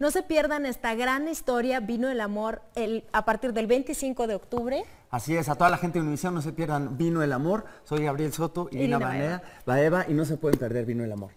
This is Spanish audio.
No se pierdan esta gran historia, Vino el Amor, el, a partir del 25 de octubre. Así es, a toda la gente de Univisión no se pierdan Vino el Amor. Soy Gabriel Soto y la Eva, y no se pueden perder Vino el Amor.